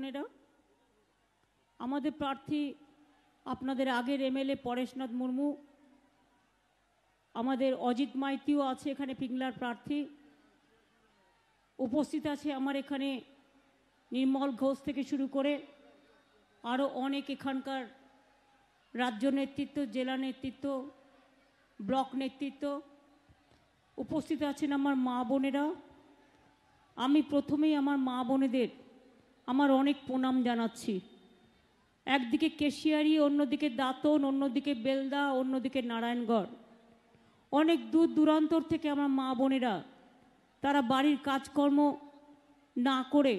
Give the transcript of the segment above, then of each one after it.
বোনেরা আমাদের প্রার্থী আপনাদের আগের এমএলএ পরেশনাথ মুর্মু আমাদের অজিত মাইতিও আছে এখানে পিংলার প্রার্থী উপস্থিত আছে আমার এখানে নির্মল ঘোষ থেকে শুরু করে আরও অনেক এখানকার রাজ্য নেতৃত্ব জেলা নেতৃত্ব ব্লক নেতৃত্ব উপস্থিত আছেন আমার মা বোনেরা আমি প্রথমেই আমার মা বোনেদের আমার অনেক প্রণাম জানাচ্ছি একদিকে কেশিয়ারি অন্যদিকে দাঁতন অন্যদিকে বেলদা অন্যদিকে নারায়ণগড় অনেক দূর দূরান্তর থেকে আমার মা বোনেরা তারা বাড়ির কাজকর্ম না করে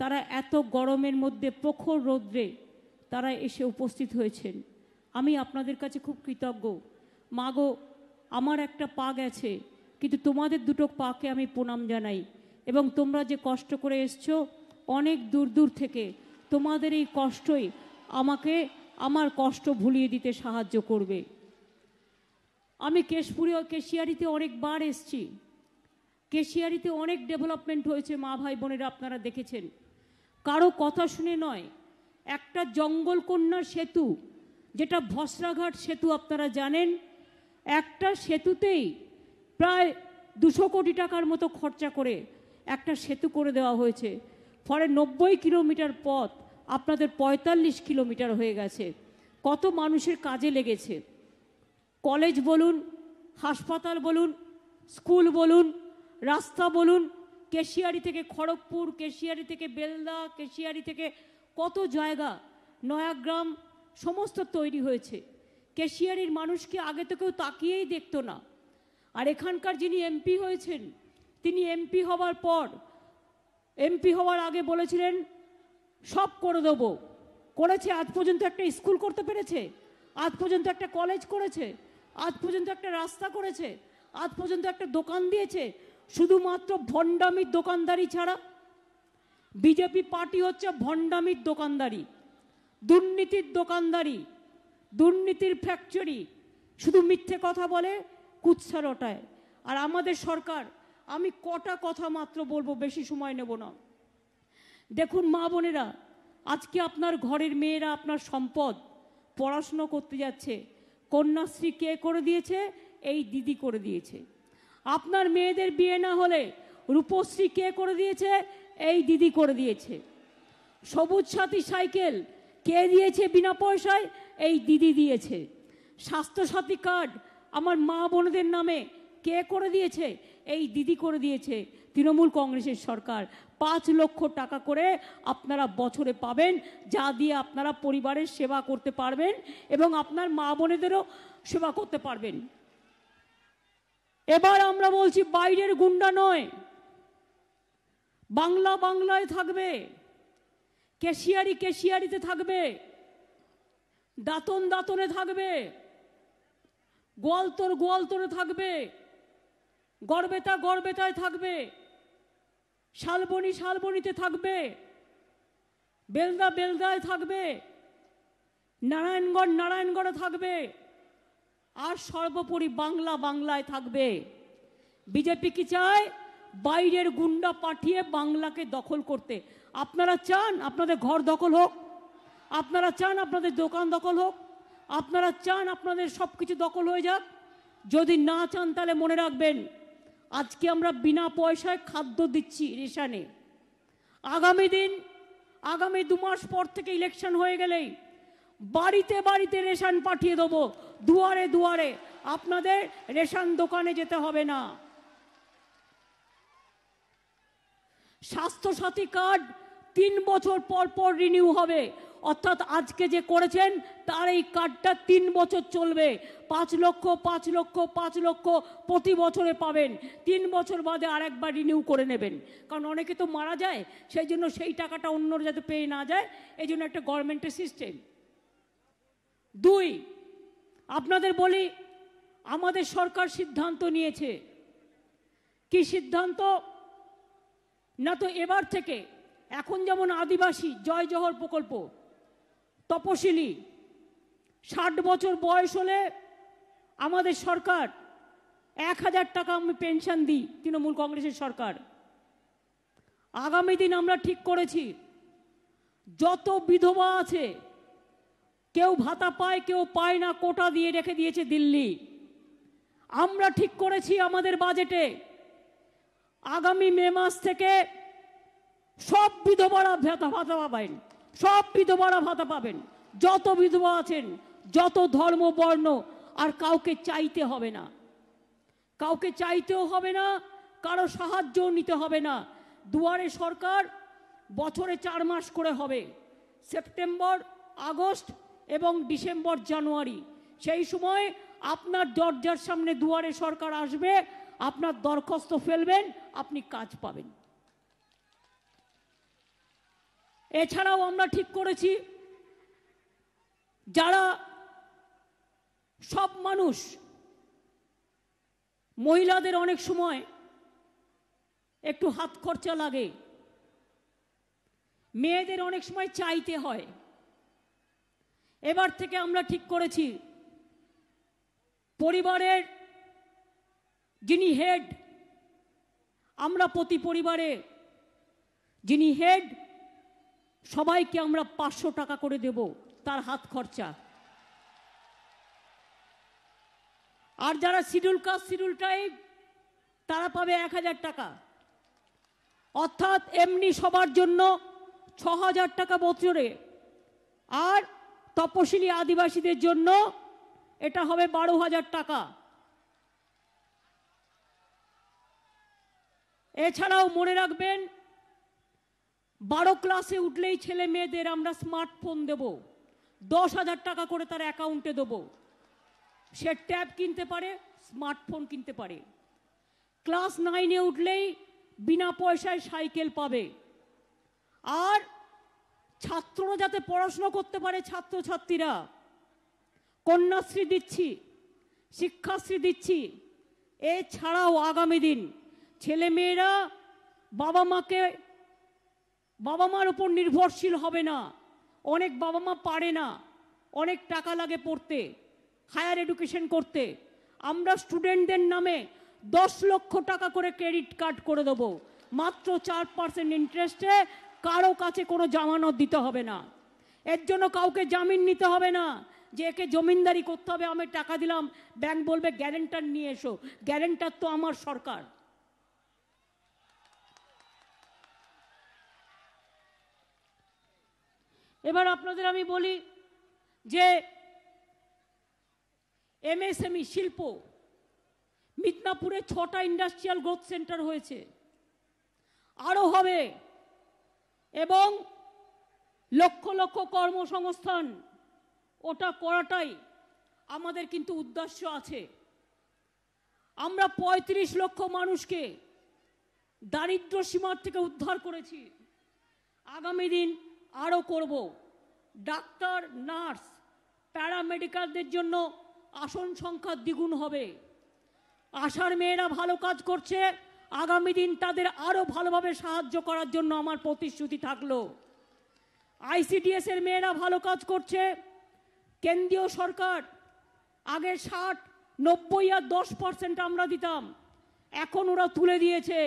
তারা এত গরমের মধ্যে প্রখর রৌদ্রে তারা এসে উপস্থিত হয়েছেন আমি আপনাদের কাছে খুব কৃতজ্ঞ মা গো আমার একটা পা গেছে কিন্তু তোমাদের দুটো পাকে আমি প্রণাম জানাই এবং তোমরা যে কষ্ট করে এসছো অনেক দূর দূর থেকে তোমাদের এই কষ্টই আমাকে আমার কষ্ট ভুলিয়ে দিতে সাহায্য করবে আমি ও কেশিয়ারিতে অনেকবার এসছি কেশিয়ারিতে অনেক ডেভেলপমেন্ট হয়েছে মা ভাই বোনেরা আপনারা দেখেছেন কারো কথা শুনে নয় একটা জঙ্গল কন্যার সেতু যেটা ভসরাঘাট সেতু আপনারা জানেন একটা সেতুতেই প্রায় দুশো কোটি টাকার মতো খরচা করে একটা সেতু করে দেওয়া হয়েছে ফলে নব্বই কিলোমিটার পথ আপনাদের ৪৫ কিলোমিটার হয়ে গেছে কত মানুষের কাজে লেগেছে কলেজ বলুন হাসপাতাল বলুন স্কুল বলুন রাস্তা বলুন কেশিয়ারি থেকে খড়গপুর কেশিয়ারি থেকে বেলদা কেশিয়ারি থেকে কত জায়গা নয়াগ্রাম সমস্ত তৈরি হয়েছে কেশিয়ারির মানুষকে আগে তো কেউ তাকিয়েই দেখতো না আর এখানকার যিনি এমপি হয়েছেন তিনি এমপি হওয়ার পর এমপি হওয়ার আগে বলেছিলেন সব করে দেব করেছে আজ পর্যন্ত একটা স্কুল করতে পেরেছে আজ পর্যন্ত একটা কলেজ করেছে আজ পর্যন্ত একটা রাস্তা করেছে আজ পর্যন্ত একটা দোকান দিয়েছে শুধুমাত্র ভণ্ডামির দোকানদারি ছাড়া বিজেপি পার্টি হচ্ছে ভণ্ডামির দোকানদারি দুর্নীতির দোকানদারি দুর্নীতির ফ্যাক্টরি শুধু মিথ্যে কথা বলে কুৎসার ওটায় আর আমাদের সরকার আমি কটা কথা মাত্র বলবো বেশি সময় নেব না দেখুন মা বোনেরা আজকে আপনার ঘরের মেয়েরা আপনার সম্পদ পড়াশুনো করতে যাচ্ছে কন্যাশ্রী কে করে দিয়েছে এই দিদি করে দিয়েছে আপনার মেয়েদের বিয়ে না হলে রূপশ্রী কে করে দিয়েছে এই দিদি করে দিয়েছে সবুজ সাথী সাইকেল কে দিয়েছে বিনা পয়সায় এই দিদি দিয়েছে স্বাস্থ্যসাথী কার্ড আমার মা বোনদের নামে কে করে দিয়েছে এই দিদি করে দিয়েছে তৃণমূল কংগ্রেসের সরকার পাঁচ লক্ষ টাকা করে আপনারা বছরে পাবেন যা দিয়ে আপনারা পরিবারের সেবা করতে পারবেন এবং আপনার মা বোনেদেরও সেবা করতে পারবেন এবার আমরা বলছি বাইরের গুন্ডা নয় বাংলা বাংলায় থাকবে কেশিয়ারি কেশিয়ারিতে থাকবে দাতন দাতনে থাকবে গোয়ালতর গোয়ালতরে থাকবে গর্বেতা গর্বেতায় থাকবে শালবনি শালবনিতে থাকবে বেলদা বেলদায় থাকবে নারায়ণগড় নারায়ণগড়ে থাকবে আর সর্বোপরি বাংলা বাংলায় থাকবে বিজেপি কি চায় বাইরের গুন্ডা পাঠিয়ে বাংলাকে দখল করতে আপনারা চান আপনাদের ঘর দখল হোক আপনারা চান আপনাদের দোকান দখল হোক আপনারা চান আপনাদের সব কিছু দখল হয়ে যাক যদি না চান তাহলে মনে রাখবেন আজকে আমরা বিনা পয়সায় খাদ্য দিচ্ছি রেশানে আগামী দিন আগামী দু মাস পর থেকে ইলেকশন হয়ে গেলেই বাড়িতে বাড়িতে রেশন পাঠিয়ে দেবো দুয়ারে দুয়ারে আপনাদের রেশন দোকানে যেতে হবে না স্বাস্থ্যসাথী কার্ড তিন বছর পর পর রিনিউ হবে অর্থাৎ আজকে যে করেছেন তার এই কার্ডটা তিন বছর চলবে পাঁচ লক্ষ পাঁচ লক্ষ পাঁচ লক্ষ প্রতি বছরে পাবেন তিন বছর বাদে আর একবার রিনিউ করে নেবেন কারণ অনেকে তো মারা যায় সেই জন্য সেই টাকাটা অন্য যাতে পেয়ে না যায় এই জন্য একটা গভর্নমেন্টের সিস্টেম দুই আপনাদের বলি আমাদের সরকার সিদ্ধান্ত নিয়েছে কি সিদ্ধান্ত না তো এবার থেকে এখন যেমন আদিবাসী জয় জহর প্রকল্প তপশিলি ষাট বছর বয়স হলে আমাদের সরকার এক হাজার টাকা আমি পেনশন দিই তৃণমূল কংগ্রেসের সরকার আগামী দিন আমরা ঠিক করেছি যত বিধবা আছে কেউ ভাতা পায় কেউ পায় না কোটা দিয়ে রেখে দিয়েছে দিল্লি আমরা ঠিক করেছি আমাদের বাজেটে আগামী মে মাস থেকে সব বিধবারা ভাতা ভাতা পাবেন সব বিধবারা ভাতা পাবেন যত বিধবা আছেন যত ধর্ম বর্ণ আর কাউকে চাইতে হবে না কাউকে চাইতেও হবে না কারো সাহায্যও নিতে হবে না দুয়ারে সরকার বছরে চার মাস করে হবে সেপ্টেম্বর আগস্ট এবং ডিসেম্বর জানুয়ারি সেই সময় আপনার দরজার সামনে দুয়ারে সরকার আসবে আপনার দরখাস্ত ফেলবেন আপনি কাজ পাবেন এছাড়াও আমরা ঠিক করেছি যারা সব মানুষ মহিলাদের অনেক সময় একটু হাত খরচা লাগে মেয়েদের অনেক সময় চাইতে হয় এবার থেকে আমরা ঠিক করেছি পরিবারের যিনি হেড আমরা প্রতি পরিবারে যিনি হেড সবাইকে আমরা পাঁচশো টাকা করে দেব তার হাত খরচা আর যারা শিডিউল কাস্ট শিডিউল টাইপ তারা পাবে এক হাজার টাকা অর্থাৎ এমনি সবার জন্য ছ হাজার টাকা বছরে আর তপশিলি আদিবাসীদের জন্য এটা হবে বারো হাজার টাকা এছাড়াও মনে রাখবেন বারো ক্লাসে উঠলেই ছেলে মেয়েদের আমরা স্মার্টফোন দেব দশ হাজার টাকা করে তার অ্যাকাউন্টে দেব সে ট্যাব কিনতে পারে স্মার্টফোন কিনতে পারে ক্লাস নাইনে উঠলেই বিনা পয়সায় সাইকেল পাবে আর ছাত্ররা যাতে পড়াশুনো করতে পারে ছাত্রছাত্রীরা কন্যাশ্রী দিচ্ছি শিক্ষাশ্রী দিচ্ছি এছাড়াও আগামী দিন ছেলেমেয়েরা বাবা মাকে বাবা মার ওপর নির্ভরশীল হবে না অনেক বাবা মা পারে না অনেক টাকা লাগে পড়তে হায়ার এডুকেশন করতে আমরা স্টুডেন্টদের নামে দশ লক্ষ টাকা করে ক্রেডিট কার্ড করে দেবো মাত্র চার পার্সেন্ট ইন্টারেস্টে কারো কাছে কোনো জামানত দিতে হবে না এর জন্য কাউকে জামিন নিতে হবে না যে একে জমিনদারি করতে হবে আমি টাকা দিলাম ব্যাংক বলবে গ্যারেন্টার নিয়ে এসো গ্যারেন্টার তো আমার সরকার এবার আপনাদের আমি বলি যে এমএসএমই শিল্প মিদনাপুরে ছটা ইন্ডাস্ট্রিয়াল গ্রোথ সেন্টার হয়েছে আরও হবে এবং লক্ষ লক্ষ কর্মসংস্থান ওটা করাটাই আমাদের কিন্তু উদ্দেশ্য আছে আমরা ৩৫ লক্ষ মানুষকে দারিদ্র সীমার থেকে উদ্ধার করেছি আগামী দিন আরও করব ডাক্তার নার্স প্যারামেডিক্যালদের জন্য আসন সংখ্যা দ্বিগুণ হবে আশার মেয়েরা ভালো কাজ করছে আগামী দিন তাদের আরও ভালোভাবে সাহায্য করার জন্য আমার প্রতিশ্রুতি থাকলো আইসিডিএসের মেয়েরা ভালো কাজ করছে কেন্দ্রীয় সরকার আগে ষাট নব্বই আর দশ পার্সেন্ট আমরা দিতাম এখন ওরা তুলে দিয়েছে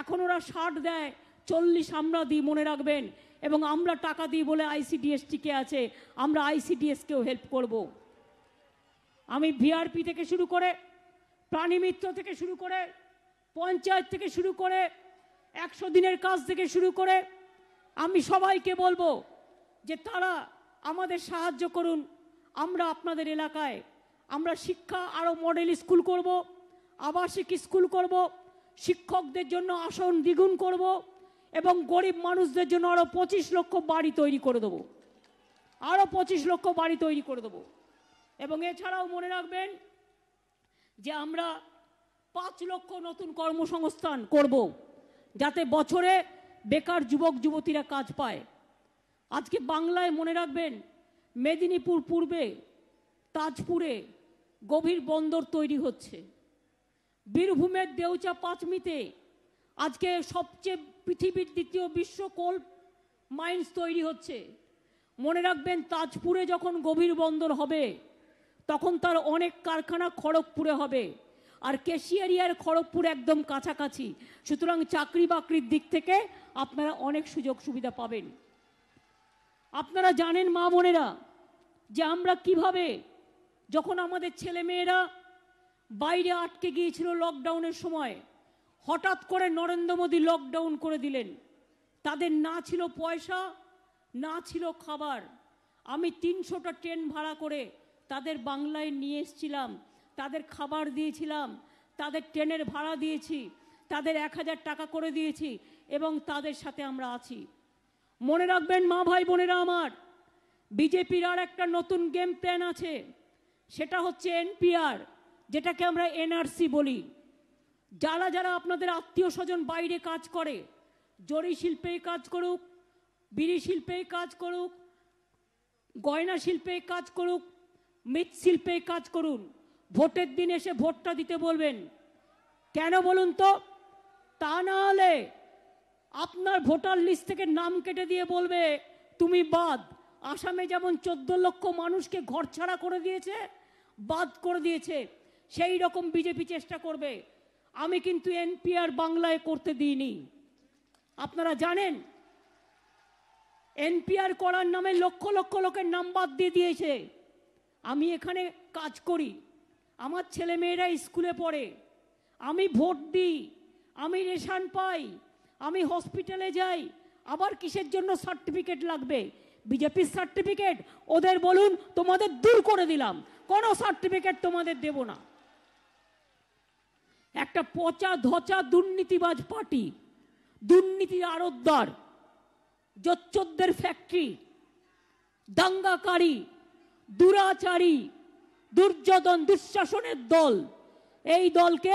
এখন ওরা ষাট দেয় চল্লিশ আমরা দিই মনে রাখবেন এবং আমরা টাকা দিই বলে আইসিডিএস টিকে আছে আমরা আইসিডিএসকেও হেল্প করব। আমি ভিআরপি থেকে শুরু করে প্রাণীমিত্র থেকে শুরু করে পঞ্চায়েত থেকে শুরু করে একশো দিনের কাজ থেকে শুরু করে আমি সবাইকে বলবো যে তারা আমাদের সাহায্য করুন আমরা আপনাদের এলাকায় আমরা শিক্ষা আরও মডেল স্কুল করব আবাসিক স্কুল করব শিক্ষকদের জন্য আসন দ্বিগুণ করব এবং গরিব মানুষদের জন্য আরও পঁচিশ লক্ষ বাড়ি তৈরি করে দেবো আরও পঁচিশ লক্ষ বাড়ি তৈরি করে দেবো এবং এছাড়াও মনে রাখবেন যে আমরা পাঁচ লক্ষ নতুন কর্মসংস্থান করব যাতে বছরে বেকার যুবক যুবতীরা কাজ পায় আজকে বাংলায় মনে রাখবেন মেদিনীপুর পূর্বে তাজপুরে গভীর বন্দর তৈরি হচ্ছে বীরভূমের দেউচা পাঁচমিতে আজকে সবচেয়ে পৃথিবীর দ্বিতীয় বিশ্ব কোল মাইন্স তৈরি হচ্ছে মনে রাখবেন তাজপুরে যখন গভীর বন্দর হবে তখন তার অনেক কারখানা খড়গপুরে হবে আর কেশিয়ারিয়ার খড়গপুর একদম কাছাকাছি সুতরাং চাকরি বাকরির দিক থেকে আপনারা অনেক সুযোগ সুবিধা পাবেন আপনারা জানেন মা বোনেরা যে আমরা কিভাবে যখন আমাদের ছেলেমেয়েরা বাইরে আটকে গিয়েছিল লকডাউনের সময় হঠাৎ করে নরেন্দ্র মোদী লকডাউন করে দিলেন তাদের না ছিল পয়সা না ছিল খাবার আমি তিনশোটা ট্রেন ভাড়া করে তাদের বাংলায় নিয়ে এসছিলাম তাদের খাবার দিয়েছিলাম তাদের ট্রেনের ভাড়া দিয়েছি তাদের এক হাজার টাকা করে দিয়েছি এবং তাদের সাথে আমরা আছি মনে রাখবেন মা ভাই বোনেরা আমার বিজেপির আর একটা নতুন গেম প্ল্যান আছে সেটা হচ্ছে এনপিআর যেটাকে আমরা এনআরসি বলি যারা যারা আপনাদের আত্মীয় স্বজন বাইরে কাজ করে জরি শিল্পে কাজ করুক বিড়ি শিল্পে কাজ করুক গয়না শিল্পে কাজ করুক মৃৎশিল্পে কাজ করুন ভোটের দিন এসে ভোটটা দিতে বলবেন কেন বলুন তো তা না হলে আপনার ভোটার লিস্ট থেকে নাম কেটে দিয়ে বলবে তুমি বাদ আসামে যেমন চোদ্দ লক্ষ মানুষকে ঘরছাড়া করে দিয়েছে বাদ করে দিয়েছে সেই রকম বিজেপি চেষ্টা করবে আমি কিন্তু এনপিআর বাংলায় করতে দিইনি আপনারা জানেন এনপিআর করার নামে লক্ষ লক্ষ লোকের নাম বাদ দিয়ে দিয়েছে আমি এখানে কাজ করি আমার ছেলেমেয়েরা স্কুলে পড়ে আমি ভোট দিই আমি রেশান পাই আমি হসপিটালে যাই আবার কিসের জন্য সার্টিফিকেট লাগবে বিজেপির সার্টিফিকেট ওদের বলুন তোমাদের দূর করে দিলাম কোনো সার্টিফিকেট তোমাদের দেব না একটা পচা ধচা দুর্নীতিবাজ পার্টি দুর্নীতির আড়তদার জচ্চোদ্দের ফ্যাক্টরি দাঙ্গাকারী দুরাচারী দুর্যোধন দুঃশাসনের দল এই দলকে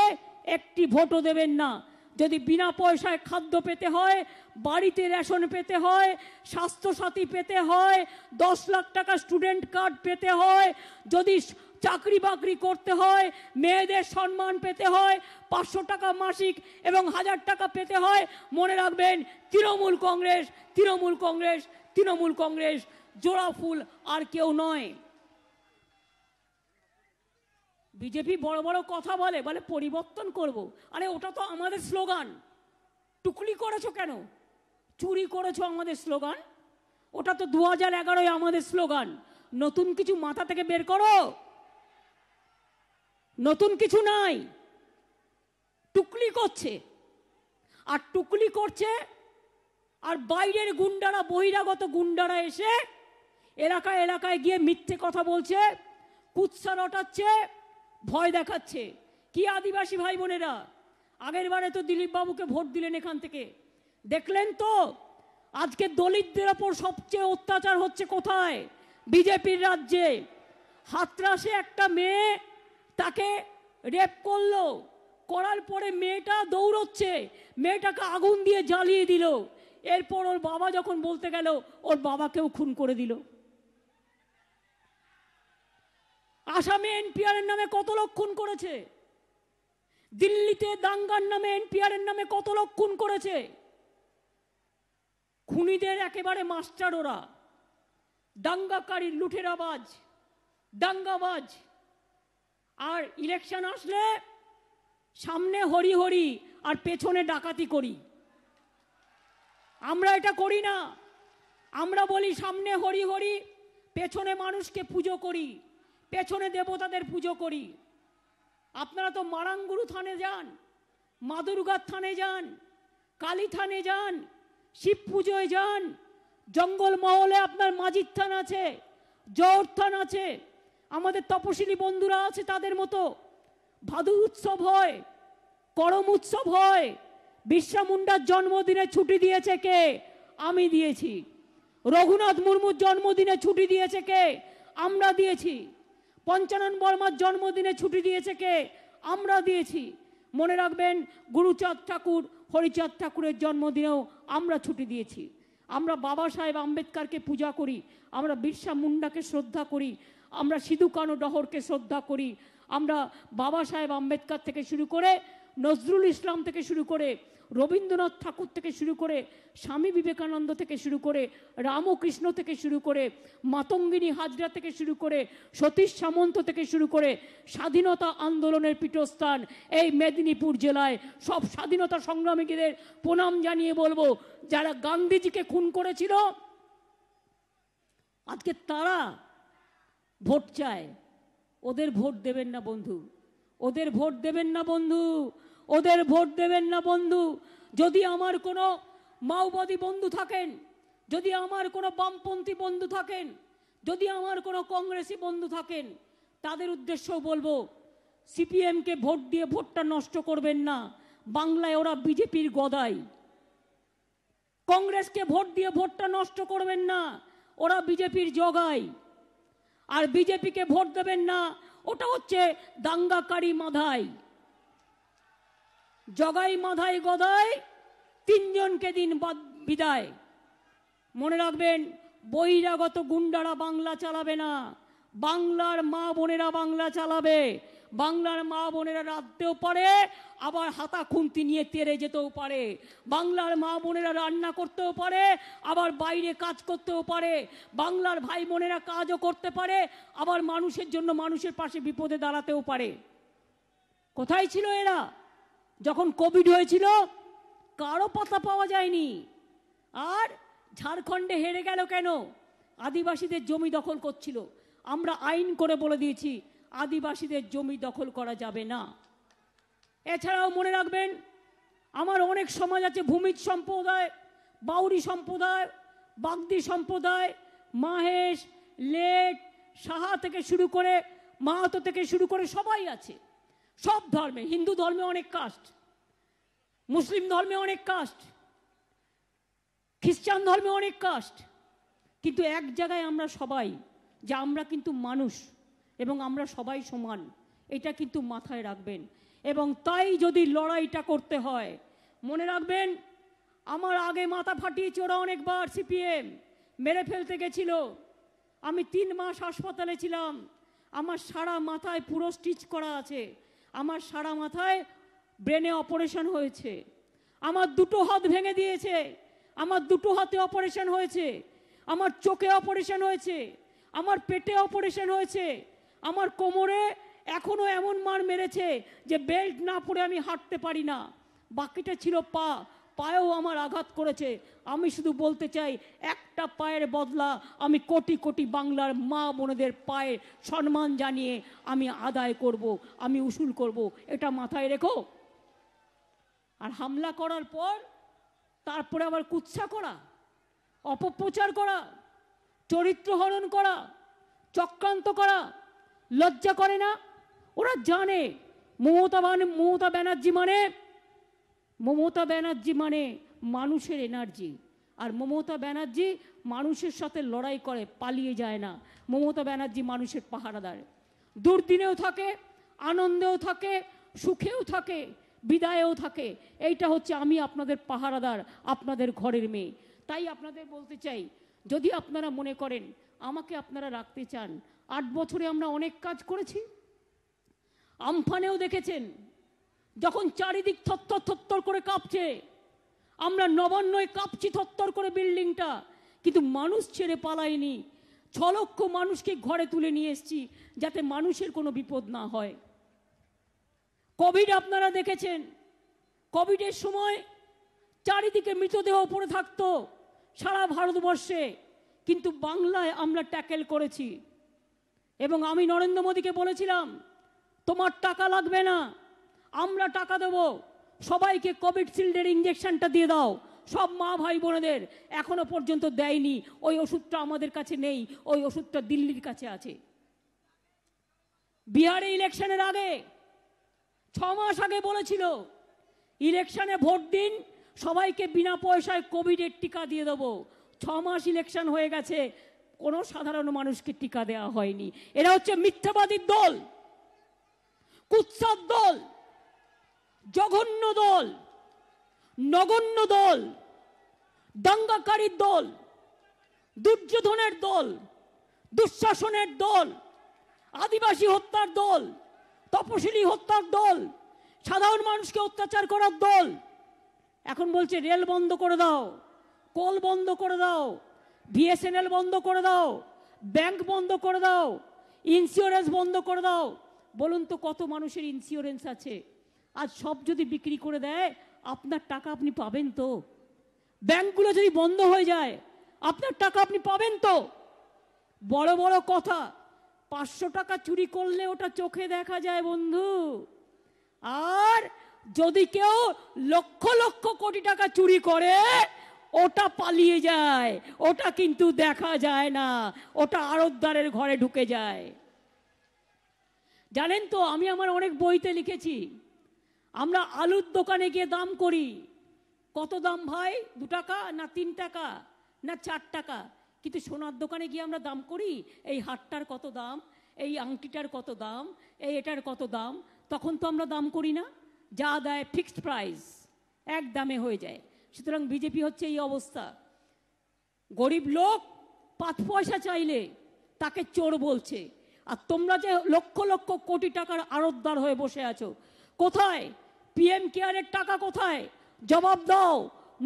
একটি ভোটও দেবেন না যদি বিনা পয়সায় খাদ্য পেতে হয় বাড়িতে রেশন পেতে হয় স্বাস্থ্যসাথী পেতে হয় দশ লাখ টাকা স্টুডেন্ট কার্ড পেতে হয় যদি চাকরি বাকরি করতে হয় মেয়েদের সম্মান পেতে হয় পাঁচশো টাকা মাসিক এবং হাজার টাকা পেতে হয় মনে রাখবেন তৃণমূল কংগ্রেস তৃণমূল কংগ্রেস তৃণমূল কংগ্রেস জোড়াফুল আর কেউ নয় বিজেপি বড় বড় কথা বলে বলে পরিবর্তন করব। আরে ওটা তো আমাদের স্লোগান টুকলি করেছ কেন চুরি করেছ আমাদের স্লোগান ওটা তো দু হাজার আমাদের স্লোগান নতুন কিছু মাথা থেকে বের করো নতুন কিছু নাই টুকলি করছে আর টুকলি করছে আর বাইরের গুন্ডারা বহিরাগত গুন্ডারা এসে এলাকা এলাকায় গিয়ে মিথ্যে কথা বলছে কুৎসা রটাচ্ছে ভয় দেখাচ্ছে কি আদিবাসী ভাই বোনেরা আগের বারে তো দিলীপবাবুকে ভোট দিলেন এখান থেকে দেখলেন তো আজকে দলিতদের ওপর সবচেয়ে অত্যাচার হচ্ছে কোথায় বিজেপির রাজ্যে হাতরাসে একটা মেয়ে তাকে রেপ করলো করার পরে মেয়েটা দৌড়চ্ছে মেয়েটাকে আগুন দিয়ে জ্বালিয়ে দিল এরপর ওর বাবা যখন বলতে গেল ওর বাবাকেও খুন করে দিল আসামে এনপিআরের নামে কত লোক খুন করেছে দিল্লিতে দাঙ্গার নামে এনপিআরের নামে কত লোক খুন করেছে খুনিদের একেবারে মাস্টার ওরা দাঙ্গাকারী লুঠেরাবাজ দাঙ্গাবাজ আর ইলেকশন আসলে সামনে হরি হরি আর পেছনে ডাকাতি করি আমরা এটা করি না আমরা বলি সামনে হরি হরি পেছনে মানুষকে পুজো করি পেছনে দেবতাদের পুজো করি আপনারা তো মারাঙ্গুরু থানে যান মাদুরগার থানে যান কালী থানে যান শিব পুজোয় যান জঙ্গল মহলে আপনার মাজির থান আছে জওর থান আছে আমাদের তপশিলি বন্ধুরা আছে তাদের মতো ভাদু উৎসব হয় করম উৎসব হয় বিশ্বা মুন্ডার জন্মদিনে ছুটি দিয়েছে কে আমি দিয়েছি রঘুনাথ মুর্মুর জন্মদিনে ছুটি দিয়েছে কে আমরা দিয়েছি পঞ্চানন বর্মার জন্মদিনে ছুটি দিয়েছে কে আমরা দিয়েছি মনে রাখবেন গুরুচাঁদ ঠাকুর হরিচাঁদ ঠাকুরের জন্মদিনেও আমরা ছুটি দিয়েছি আমরা বাবা সাহেব আম্বেদকারকে পূজা করি আমরা বিরসা মুন্ডাকে শ্রদ্ধা করি আমরা সিধু কানু ডহরকে শ্রদ্ধা করি আমরা বাবা সাহেব আম্বেদকর থেকে শুরু করে নজরুল ইসলাম থেকে শুরু করে রবীন্দ্রনাথ ঠাকুর থেকে শুরু করে স্বামী বিবেকানন্দ থেকে শুরু করে রামকৃষ্ণ থেকে শুরু করে মাতঙ্গিনী হাজরা থেকে শুরু করে সতীশ সামন্ত থেকে শুরু করে স্বাধীনতা আন্দোলনের পীঠস্থান এই মেদিনীপুর জেলায় সব স্বাধীনতা সংগ্রামীদের প্রণাম জানিয়ে বলবো যারা গান্ধীজিকে খুন করেছিল আজকে তারা ভোট চায় ওদের ভোট দেবেন না বন্ধু ওদের ভোট দেবেন না বন্ধু ওদের ভোট দেবেন না বন্ধু যদি আমার কোনো মাওবাদী বন্ধু থাকেন যদি আমার কোনো বামপন্থী বন্ধু থাকেন যদি আমার কোনো কংগ্রেসি বন্ধু থাকেন তাদের উদ্দেশ্যও বলবো সিপিএমকে ভোট দিয়ে ভোটটা নষ্ট করবেন না বাংলায় ওরা বিজেপির গদাই কংগ্রেসকে ভোট দিয়ে ভোটটা নষ্ট করবেন না ওরা বিজেপির জগায় আর বিজেপিকে ভোট দেবেন না ওটা হচ্ছে দাঙ্গাকারী মাধাই জগাই মাধাই গদাই তিনজনকে দিন বাদ বিদায় মনে রাখবেন বহিরাগত গুন্ডারা বাংলা চালাবে না বাংলার মা বোনেরা বাংলা চালাবে বাংলার মা বোনেরা রাঁধতেও পারে আবার হাতা খুন্তি নিয়ে তেরে যেতেও পারে বাংলার মা বোনেরা রান্না করতেও পারে আবার বাইরে কাজ করতেও পারে বাংলার ভাই বোনেরা কাজও করতে পারে আবার মানুষের জন্য মানুষের পাশে বিপদে দাঁড়াতেও পারে কোথায় ছিল এরা যখন কোভিড হয়েছিল কারো পাতা পাওয়া যায়নি আর ঝাড়খণ্ডে হেরে গেল কেন আদিবাসীদের জমি দখল করছিল আমরা আইন করে বলে দিয়েছি আদিবাসীদের জমি দখল করা যাবে না এছাড়াও মনে রাখবেন আমার অনেক সমাজ আছে ভূমিজ সম্প্রদায় বাউরি সম্প্রদায় বাগদি সম্প্রদায় মাহেশ লেট সাহা থেকে শুরু করে মাহাতো থেকে শুরু করে সবাই আছে সব ধর্মে হিন্দু ধর্মে অনেক কাস্ট মুসলিম ধর্মে অনেক কাস্ট খ্রিস্টান ধর্মে অনেক কাস্ট কিন্তু এক জায়গায় আমরা সবাই যা আমরা কিন্তু মানুষ এবং আমরা সবাই সমান এটা কিন্তু মাথায় রাখবেন এবং তাই যদি লড়াইটা করতে হয় মনে রাখবেন আমার আগে মাথা ফাটিয়েছে ওরা অনেকবার সিপিএম মেরে ফেলতে গেছিল আমি তিন মাস হাসপাতালে ছিলাম আমার সারা মাথায় পুরো স্টিচ করা আছে আমার সারা মাথায় ব্রেনে অপারেশন হয়েছে আমার দুটো হাত ভেঙে দিয়েছে আমার দুটো হাতে অপারেশন হয়েছে আমার চোখে অপারেশন হয়েছে আমার পেটে অপারেশন হয়েছে আমার কোমরে এখনও এমন মার মেরেছে যে বেল্ট না পরে আমি হাঁটতে পারি না বাকিটা ছিল পা পায়েও আমার আঘাত করেছে আমি শুধু বলতে চাই একটা পায়ের বদলা আমি কোটি কোটি বাংলার মা বোনদের পায়ের সম্মান জানিয়ে আমি আদায় করব আমি উসুল করব এটা মাথায় রেখো আর হামলা করার পর তারপরে আবার কুৎসা করা অপপ্রচার করা চরিত্রহরণ করা চক্রান্ত করা লজ্জা করে না ওরা জানে মমতা মানে মমতা ব্যানার্জি মানে মমতা ব্যানার্জি মানে মানুষের এনার্জি আর মমতা ব্যানার্জি মানুষের সাথে লড়াই করে পালিয়ে যায় না মমতা ব্যানার্জি মানুষের পাহারাদার দুর্দিনেও থাকে আনন্দেও থাকে সুখেও থাকে বিদায়েও থাকে এইটা হচ্ছে আমি আপনাদের পাহারাদার আপনাদের ঘরের মেয়ে তাই আপনাদের বলতে চাই যদি আপনারা মনে করেন আমাকে আপনারা রাখতে চান আট বছরে আমরা অনেক কাজ করেছি আমফানেও দেখেছেন যখন চারিদিক থত্তর থত্তর করে কাঁপছে আমরা নবান্নয় কাঁপছি থত্তর করে বিল্ডিংটা কিন্তু মানুষ ছেড়ে পালায়নি ছ লক্ষ মানুষকে ঘরে তুলে নিয়ে এসছি যাতে মানুষের কোনো বিপদ না হয় কোভিড আপনারা দেখেছেন কোভিডের সময় চারিদিকে মৃতদেহ পড়ে থাকতো সারা ভারতবর্ষে কিন্তু বাংলায় আমরা ট্যাকেল করেছি এবং আমি নরেন্দ্র মোদীকে বলেছিলাম তোমার টাকা লাগবে না আমরা টাকা দেব সবাইকে কোভিডশিল্ডের ইঞ্জেকশনটা দিয়ে দাও সব মা ভাই বোনেদের এখনো পর্যন্ত দেয়নি ওই ওষুধটা আমাদের কাছে নেই ওই ওষুধটা দিল্লির কাছে আছে বিহারে ইলেকশনের আগে ছ মাস আগে বলেছিল ইলেকশনে ভোট দিন সবাইকে বিনা পয়সায় কোভিডের টিকা দিয়ে দেবো ছ মাস ইলেকশন হয়ে গেছে কোনো সাধারণ মানুষকে টিকা দেওয়া হয়নি এরা হচ্ছে মিথ্যাবাদীর দল কুৎসার দল জঘন্য দল নগণ্য দল দাঙ্গাকারীর দল দুর্যোধনের দল দুঃশাসনের দল আদিবাসী হত্যার দল তপশিলি হত্যার দল সাধারণ মানুষকে অত্যাচার করার দল এখন বলছে রেল বন্ধ করে দাও কল বন্ধ করে দাও বিএসএনএল বন্ধ করে দাও ব্যাংক বন্ধ করে দাও ইন্স্যুরেন্স বন্ধ করে দাও বলুন তো কত মানুষের ইন্স্যুরেন্স আছে আজ সব যদি বিক্রি করে দেয় আপনার টাকা আপনি পাবেন তো ব্যাংকগুলো যদি বন্ধ হয়ে যায় আপনার টাকা আপনি পাবেন তো বড় বড় কথা পাঁচশো টাকা চুরি করলে ওটা চোখে দেখা যায় বন্ধু আর যদি কেউ লক্ষ লক্ষ কোটি টাকা চুরি করে ওটা পালিয়ে যায় ওটা কিন্তু দেখা যায় না ওটা আড়তদারের ঘরে ঢুকে যায় জানেন তো আমি আমার অনেক বইতে লিখেছি আমরা আলুর দোকানে গিয়ে দাম করি কত দাম ভাই দু টাকা না তিন টাকা না চার টাকা কিন্তু সোনার দোকানে গিয়ে আমরা দাম করি এই হাটটার কত দাম এই আংটিটার কত দাম এই এটার কত দাম তখন তো আমরা দাম করি না যা দেয় ফিক্সড প্রাইস এক দামে হয়ে যায় সুতরাং বিজেপি হচ্ছে এই অবস্থা গরিব লোক পাঁচ পয়সা চাইলে তাকে চোর বলছে আর তোমরা যে লক্ষ লক্ষ কোটি টাকার আড়তদার হয়ে বসে আছো কোথায় পিএম কেয়ারের টাকা কোথায় জবাব দাও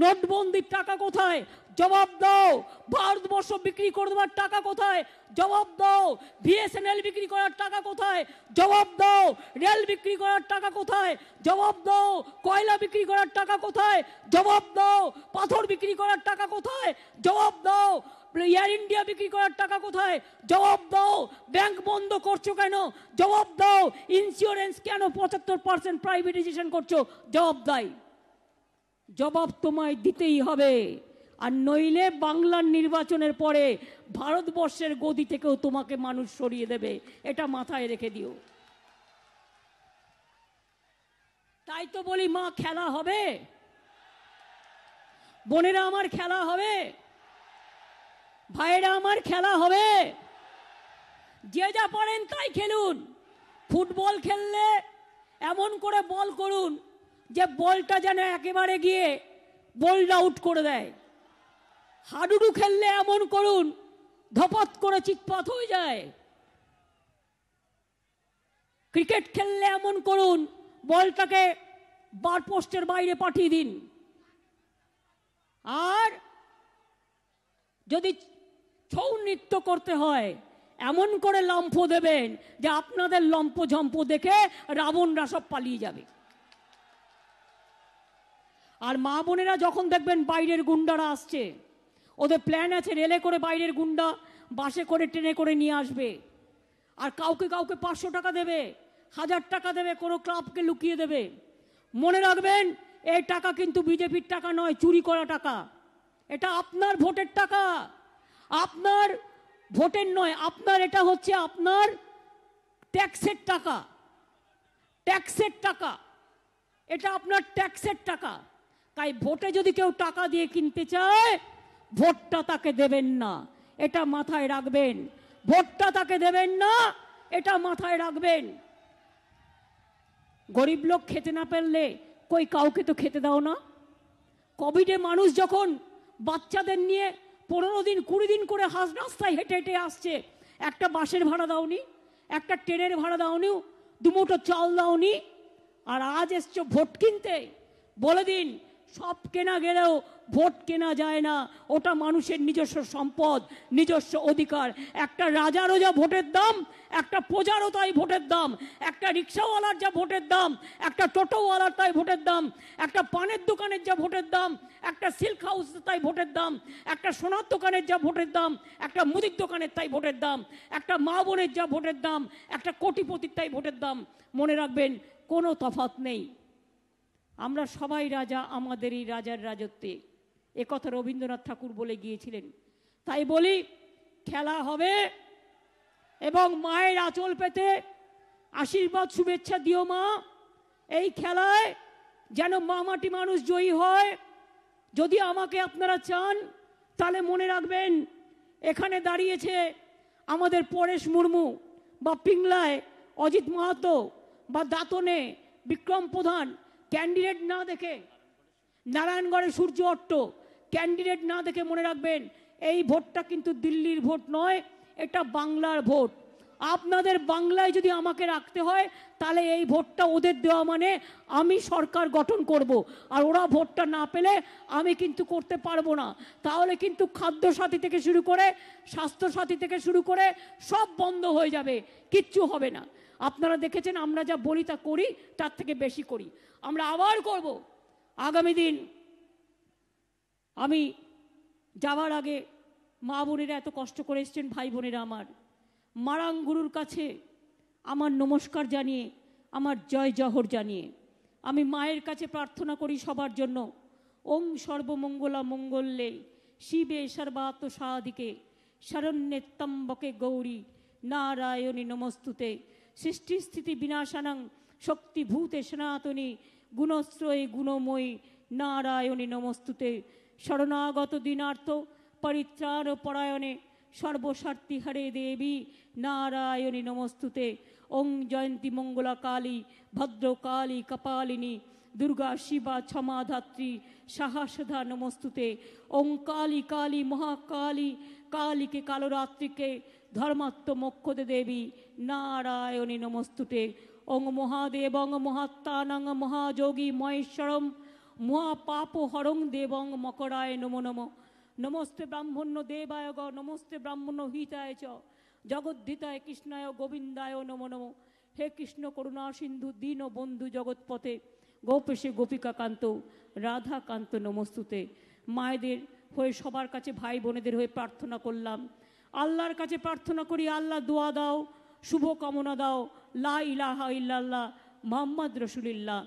নোটবন্দির টাকা কোথায় জবাব দাও ভারতবর্ষ বিক্রি করে দেওয়ার টাকা কোথায় জবাব দাও বিএসএনএল বিক্রি করার টাকা কোথায় জবাব দাও রেল বিক্রি করার টাকা কোথায় জবাব দাও কয়লা বিক্রি করার টাকা কোথায় জবাব দাও পাথর বিক্রি করার টাকা কোথায় জবাব দাও এয়ার ইন্ডিয়া বিক্রি করার টাকা কোথায় জবাব দাও ব্যাংক বন্ধ করছো কেন জবাব দাও ইন্স্যুরেন্স কেন পঁচাত্তর পার্সেন্ট প্রাইভেটাইজেশন করছো জবাব দেয় জবাব তোমায় দিতেই হবে আর নইলে বাংলার নির্বাচনের পরে ভারতবর্ষের গদি থেকেও তোমাকে মানুষ সরিয়ে দেবে এটা মাথায় রেখে দিও তাই তো বলি মা খেলা হবে বোনেরা আমার খেলা হবে ভাইয়েরা আমার খেলা হবে যে যা পারেন তাই খেলুন ফুটবল খেললে এমন করে বল করুন যে বলটা যেন একেবারে গিয়ে বোল্ড আউট করে দেয় হাডুডু খেললে এমন করুন ধপত করে চিৎপাত হয়ে যায় ক্রিকেট খেললে এমন করুন বলটাকে বার পোস্টের বাইরে পাঠিয়ে দিন আর যদি ছৌ নৃত্য করতে হয় এমন করে লম্ফ দেবেন যে আপনাদের লম্প ঝম্প দেখে রাবণরা সব পালিয়ে যাবে আর মা বোনেরা যখন দেখবেন বাইরের গুন্ডারা আসছে ওদের প্ল্যান আছে রেলে করে বাইরের গুন্ডা বাসে করে ট্রেনে করে নিয়ে আসবে আর কাউকে কাউকে পাঁচশো টাকা দেবে হাজার টাকা দেবে কোনো ক্লাবকে লুকিয়ে দেবে মনে রাখবেন এই টাকা কিন্তু বিজেপির টাকা নয় চুরি করা টাকা এটা আপনার ভোটের টাকা আপনার ভোটের নয় আপনার এটা হচ্ছে আপনার ট্যাক্সের টাকা ট্যাক্সের টাকা এটা আপনার ট্যাক্সের টাকা তাই ভোটে যদি কেউ টাকা দিয়ে কিনতে চায় ভোটটা তাকে দেবেন না এটা মাথায় রাখবেন ভোটটা তাকে দেবেন না এটা মাথায় রাখবেন গরিব লোক খেতে না পারলে কই কাউকে তো খেতে দাও না কোভিডে মানুষ যখন বাচ্চাদের নিয়ে পনেরো দিন কুড়ি দিন করে হাস রাস্তায় হেঁটে হেঁটে আসছে একটা বাসের ভাড়া দাওনি একটা ট্রেনের ভাড়া দাওনি দুমুটো চাল দাওনি আর আজ এসছো ভোট কিনতে বলে দিন সব কেনা গেলেও ভোট কেনা যায় না ওটা মানুষের নিজস্ব সম্পদ নিজস্ব অধিকার একটা রাজারও যা ভোটের দাম একটা প্রজারও তাই ভোটের দাম একটা রিক্সাওয়ালার যা ভোটের দাম একটা টোটোওয়ালার তাই ভোটের দাম একটা পানের দোকানের যা ভোটের দাম একটা সিল্ক হাউস তাই ভোটের দাম একটা সোনার দোকানের যা ভোটের দাম একটা মুদির দোকানের তাই ভোটের দাম একটা মা বোনের যা ভোটের দাম একটা কোটিপতির তাই ভোটের দাম মনে রাখবেন কোনো তফাত নেই আমরা সবাই রাজা আমাদের এই রাজার রাজত্বে এ কথা রবীন্দ্রনাথ ঠাকুর বলে গিয়েছিলেন তাই বলি খেলা হবে এবং মায়ের আঁচল পেতে আশীর্বাদ শুভেচ্ছা দিও মা এই খেলায় যেন মামাটি মানুষ জয়ী হয় যদি আমাকে আপনারা চান তাহলে মনে রাখবেন এখানে দাঁড়িয়েছে আমাদের পরেশ মুর্মু বা পিংলায় অজিত মাহাতো বা দাতনে বিক্রম প্রধান ক্যান্ডিডেট না দেখে নারায়ণগড়ে সূর্য অট্ট ক্যান্ডিডেট না দেখে মনে রাখবেন এই ভোটটা কিন্তু দিল্লির ভোট নয় এটা বাংলার ভোট আপনাদের বাংলায় যদি আমাকে রাখতে হয় তাহলে এই ভোটটা ওদের দেওয়া মানে আমি সরকার গঠন করব। আর ওরা ভোটটা না পেলে আমি কিন্তু করতে পারবো না তাহলে কিন্তু খাদ্য সাথী থেকে শুরু করে স্বাস্থ্য সাথী থেকে শুরু করে সব বন্ধ হয়ে যাবে কিচ্ছু হবে না আপনারা দেখেছেন আমরা যা বলি তা করি তার থেকে বেশি করি আমরা আবার করব আগামী দিন আমি যাওয়ার আগে মা বোনেরা এত কষ্ট করে এসছেন ভাই বোনেরা আমার মারাং গুরুর কাছে আমার নমস্কার জানিয়ে আমার জয় জহর জানিয়ে আমি মায়ের কাছে প্রার্থনা করি সবার জন্য ওং সর্বমঙ্গলা মঙ্গলে শিবে সর্বাত সাহাদিকে শরণ্যে গৌরী নারায়ণী নমস্তুতে সৃষ্টিস্থিতি বিনাশানাং ভূতে সনাতনী গুণশ্রয়ী গুণময়ী নারায়ণী নমস্তুতে শরণাগত দিনার্থ পরিত্রাণ পরায়ণে সর্বস্বার্থী হরে দেবী নারায়ণী নমস্তুতে ওং জয়ন্তী মঙ্গলা কালী ভদ্রকালী কপালিনী দুর্গা শিবা ক্ষমাধাত্রী সাহাসধা নমস্তুতে ওং কালী কালী মহাকালী কালীকে কালরাত্রিকে ধর্মাত্ম মোক্ষদে দেবী নারায়ণী নমস্তুতে অং মহাদেবং মহাত্মানং মহাযোগী মহেশ্বরম মহা পাপ হরং দেবং মকরায় নমো নম নমস্তে ব্রাহ্মণ্য দেবায় গ নমস্তে ব্রাহ্মণ্য হিতায় চ জগদ্ধিতায় কৃষ্ণায় গোবিন্দায় নমো নম হে কৃষ্ণ করুণা সিন্ধু দীন বন্ধু জগৎপথে গোপেশে গোপিকাকান্ত রাধাকান্ত নমস্তুতে মায়েদের হয়ে সবার কাছে ভাই বোনেদের হয়ে প্রার্থনা করলাম আল্লাহর কাছে প্রার্থনা করি আল্লাহ দোয়া দাও শুভ কামনা দাও লা ইলাহা ইল্লাল্লাহ মোহাম্মদ রসুলিল্লাহ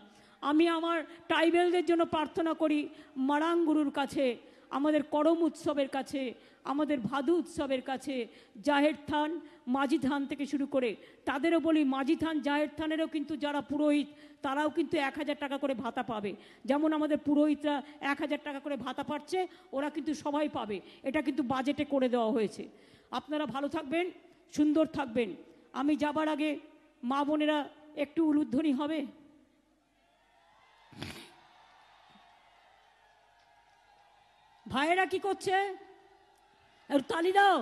আমি আমার ট্রাইবেলদের জন্য প্রার্থনা করি মারাঙ্গুরুর কাছে আমাদের করম উৎসবের কাছে আমাদের ভাদু উৎসবের কাছে জাহের থান মাঝি থান থেকে শুরু করে তাদেরও বলি মাঝি থান জাহের থানেরও কিন্তু যারা পুরোহিত তারাও কিন্তু এক হাজার টাকা করে ভাতা পাবে যেমন আমাদের পুরোহিতরা এক হাজার টাকা করে ভাতা পাচ্ছে ওরা কিন্তু সবাই পাবে এটা কিন্তু বাজেটে করে দেওয়া হয়েছে আপনারা ভালো থাকবেন সুন্দর থাকবেন আমি যাবার আগে মা বোনেরা একটু উলুধ্বনি হবে ভাইয়েরা কি করছে তালি দাও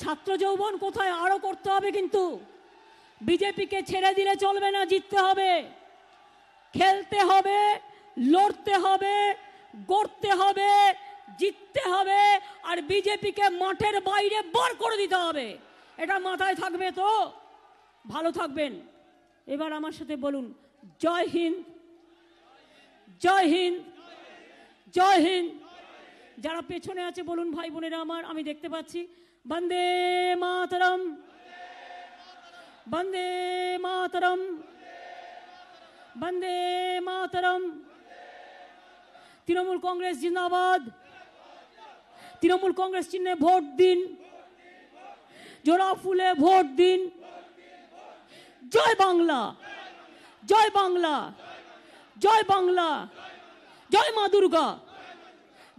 ছাত্র যৌবন কোথায় আরও করতে হবে কিন্তু বিজেপিকে ছেড়ে দিলে চলবে না জিততে হবে খেলতে হবে লড়তে হবে গড়তে হবে জিততে হবে আর বিজেপিকে মাঠের বাইরে বার করে দিতে হবে এটা মাথায় থাকবে তো ভালো থাকবেন এবার আমার সাথে বলুন জয় হিন্দ জয় হিন্দ জয় হিন্দ যারা পেছনে আছে বলুন ভাই বোনেরা আমার আমি দেখতে পাচ্ছি বন্দে মাতরম বন্দে মাতরম বন্দে মাতরম তৃণমূল কংগ্রেস জিন্দাবাদ তৃণমূল কংগ্রেস চিহ্নে ভোট দিন জোড়া ফুলে ভোট দিন জয় বাংলা জয় বাংলা জয় বাংলা জয় মা দুর্গা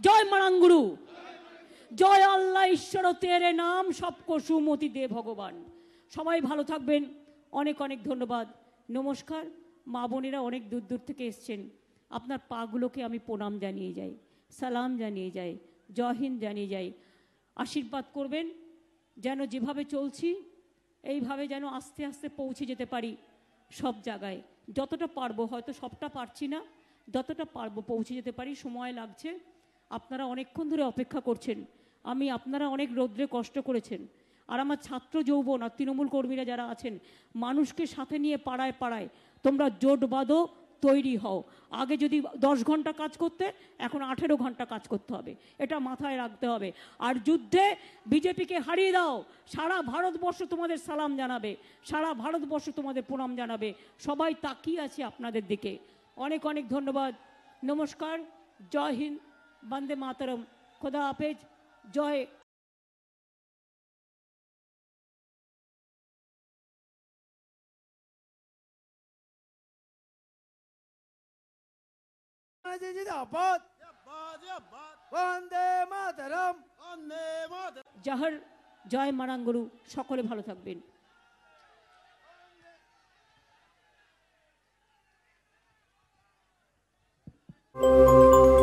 জয় মারাঙ্গুরু জয় আল্লাহ ঈশ্বর তেরে নাম সব কসুমতি দে ভগবান সবাই ভালো থাকবেন অনেক অনেক ধন্যবাদ নমস্কার মা বোনেরা অনেক দূর দূর থেকে এসছেন আপনার পাগুলোকে আমি প্রণাম জানিয়ে যাই সালাম জানিয়ে যাই জয় হিন্দ জানিয়ে যাই আশীর্বাদ করবেন যেন যেভাবে চলছি এইভাবে যেন আস্তে আস্তে পৌঁছে যেতে পারি সব জায়গায় যতটা পারবো হয়তো সবটা পারছি না যতটা পারবো পৌঁছে যেতে পারি সময় লাগছে আপনারা অনেকক্ষণ ধরে অপেক্ষা করছেন আমি আপনারা অনেক রৌদ্রে কষ্ট করেছেন আর আমার ছাত্র যৌবন আর তৃণমূল কর্মীরা যারা আছেন মানুষকে সাথে নিয়ে পাড়ায় পাড়ায় তোমরা জোট বাঁধো তৈরি হও আগে যদি দশ ঘন্টা কাজ করতে এখন আঠেরো ঘন্টা কাজ করতে হবে এটা মাথায় রাখতে হবে আর যুদ্ধে বিজেপিকে হারিয়ে দাও সারা ভারতবর্ষ তোমাদের সালাম জানাবে সারা ভারতবর্ষ তোমাদের প্রণাম জানাবে সবাই তাকিয়ে আছে আপনাদের দিকে অনেক অনেক ধন্যবাদ নমস্কার জয় হিন্দ বন্দে মাতরম খোদা হাফেজ জয় জাহার জয় মারাঙ্গুরু সকলে ভালো থাকবেন